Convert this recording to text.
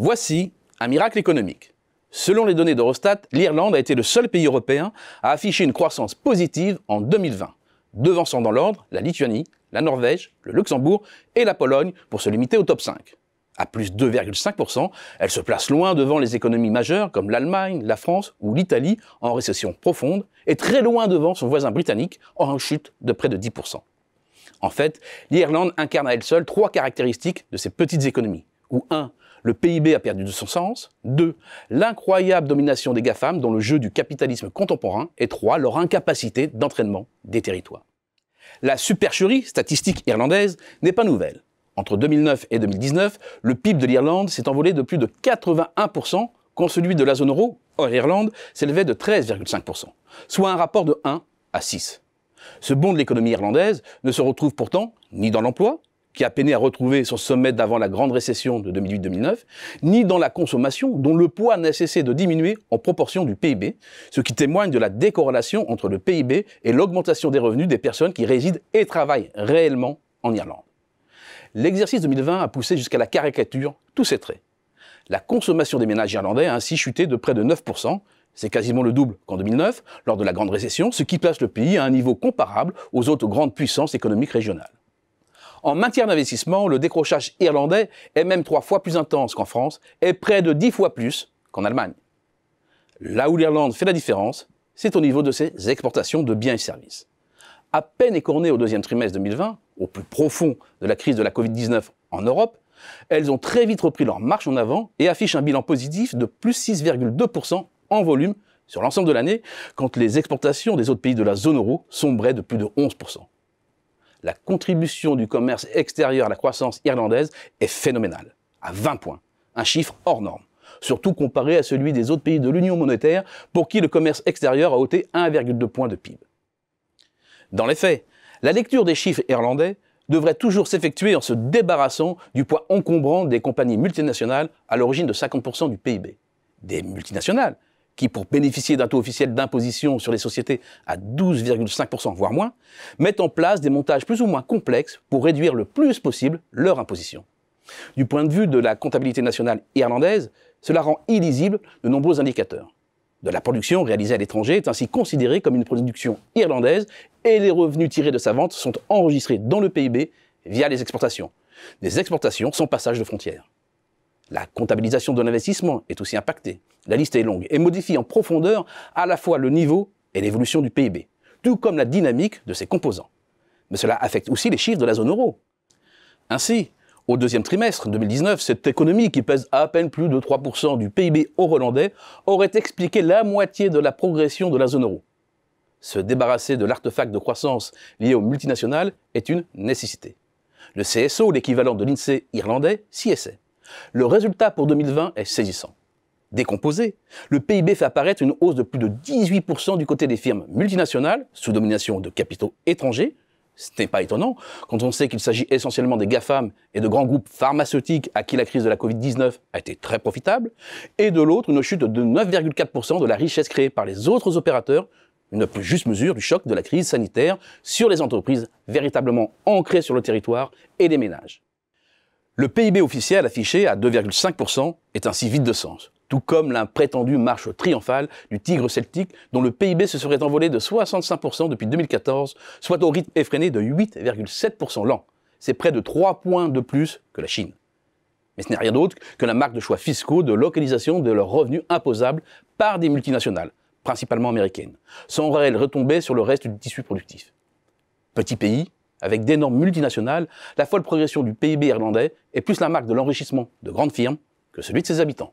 Voici un miracle économique. Selon les données d'Eurostat, l'Irlande a été le seul pays européen à afficher une croissance positive en 2020, devançant dans l'ordre la Lituanie, la Norvège, le Luxembourg et la Pologne pour se limiter au top 5. À plus 2,5%, elle se place loin devant les économies majeures comme l'Allemagne, la France ou l'Italie en récession profonde et très loin devant son voisin britannique en chute de près de 10%. En fait, l'Irlande incarne à elle seule trois caractéristiques de ces petites économies, où 1. Le PIB a perdu de son sens. 2. L'incroyable domination des GAFAM dans le jeu du capitalisme contemporain. Et 3. Leur incapacité d'entraînement des territoires. La supercherie statistique irlandaise n'est pas nouvelle. Entre 2009 et 2019, le PIB de l'Irlande s'est envolé de plus de 81%, quand celui de la zone euro, hors Irlande, s'élevait de 13,5%, soit un rapport de 1 à 6. Ce bond de l'économie irlandaise ne se retrouve pourtant ni dans l'emploi, qui a peiné à retrouver son sommet d'avant la grande récession de 2008-2009, ni dans la consommation, dont le poids n'a cessé de diminuer en proportion du PIB, ce qui témoigne de la décorrelation entre le PIB et l'augmentation des revenus des personnes qui résident et travaillent réellement en Irlande. L'exercice 2020 a poussé jusqu'à la caricature tous ces traits. La consommation des ménages irlandais a ainsi chuté de près de 9%, c'est quasiment le double qu'en 2009, lors de la Grande Récession, ce qui place le pays à un niveau comparable aux autres grandes puissances économiques régionales. En matière d'investissement, le décrochage irlandais est même trois fois plus intense qu'en France et près de dix fois plus qu'en Allemagne. Là où l'Irlande fait la différence, c'est au niveau de ses exportations de biens et services. À peine écornées au deuxième trimestre 2020, au plus profond de la crise de la Covid-19 en Europe, elles ont très vite repris leur marche en avant et affichent un bilan positif de plus 6,2% en volume sur l'ensemble de l'année, quand les exportations des autres pays de la zone euro sombraient de plus de 11% la contribution du commerce extérieur à la croissance irlandaise est phénoménale, à 20 points, un chiffre hors norme, surtout comparé à celui des autres pays de l'Union monétaire pour qui le commerce extérieur a ôté 1,2 points de PIB. Dans les faits, la lecture des chiffres irlandais devrait toujours s'effectuer en se débarrassant du poids encombrant des compagnies multinationales à l'origine de 50% du PIB. Des multinationales qui, pour bénéficier d'un taux officiel d'imposition sur les sociétés à 12,5%, voire moins, mettent en place des montages plus ou moins complexes pour réduire le plus possible leur imposition. Du point de vue de la comptabilité nationale irlandaise, cela rend illisible de nombreux indicateurs. De la production réalisée à l'étranger est ainsi considérée comme une production irlandaise et les revenus tirés de sa vente sont enregistrés dans le PIB via les exportations. Des exportations sans passage de frontières. La comptabilisation de l'investissement est aussi impactée. La liste est longue et modifie en profondeur à la fois le niveau et l'évolution du PIB, tout comme la dynamique de ses composants. Mais cela affecte aussi les chiffres de la zone euro. Ainsi, au deuxième trimestre 2019, cette économie qui pèse à, peine plus de 3% du PIB hollandais aurait expliqué la moitié de la progression de la zone euro. Se débarrasser de l'artefact de croissance lié aux multinationales est une nécessité. Le CSO, l'équivalent de l'INSEE irlandais, s'y essaie. Le résultat pour 2020 est saisissant. Décomposé, le PIB fait apparaître une hausse de plus de 18% du côté des firmes multinationales, sous domination de capitaux étrangers. Ce n'est pas étonnant quand on sait qu'il s'agit essentiellement des GAFAM et de grands groupes pharmaceutiques à qui la crise de la Covid-19 a été très profitable, et de l'autre une chute de 9,4% de la richesse créée par les autres opérateurs, une plus juste mesure du choc de la crise sanitaire sur les entreprises véritablement ancrées sur le territoire et les ménages. Le PIB officiel affiché à 2,5% est ainsi vide de sens, tout comme l'imprétendue marche triomphale du tigre celtique dont le PIB se serait envolé de 65% depuis 2014, soit au rythme effréné de 8,7% l'an. C'est près de 3 points de plus que la Chine. Mais ce n'est rien d'autre que la marque de choix fiscaux de localisation de leurs revenus imposables par des multinationales, principalement américaines, sans réelle retombée sur le reste du tissu productif. Petit pays, avec d'énormes multinationales, la folle progression du PIB irlandais est plus la marque de l'enrichissement de grandes firmes que celui de ses habitants.